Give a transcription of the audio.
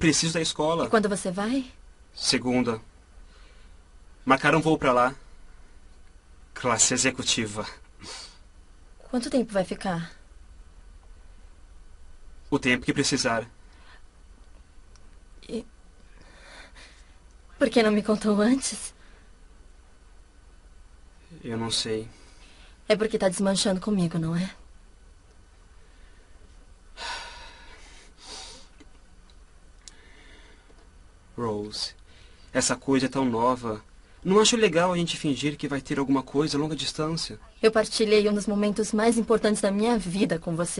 preciso da escola. E quando você vai? Segunda. Marcaram um voo para lá. Classe executiva. Quanto tempo vai ficar? O tempo que precisar. E... Por que não me contou antes? Eu não sei. É porque está desmanchando comigo, não é? Rose. Essa coisa é tão nova. Não acho legal a gente fingir que vai ter alguma coisa a longa distância. Eu partilhei um dos momentos mais importantes da minha vida com você.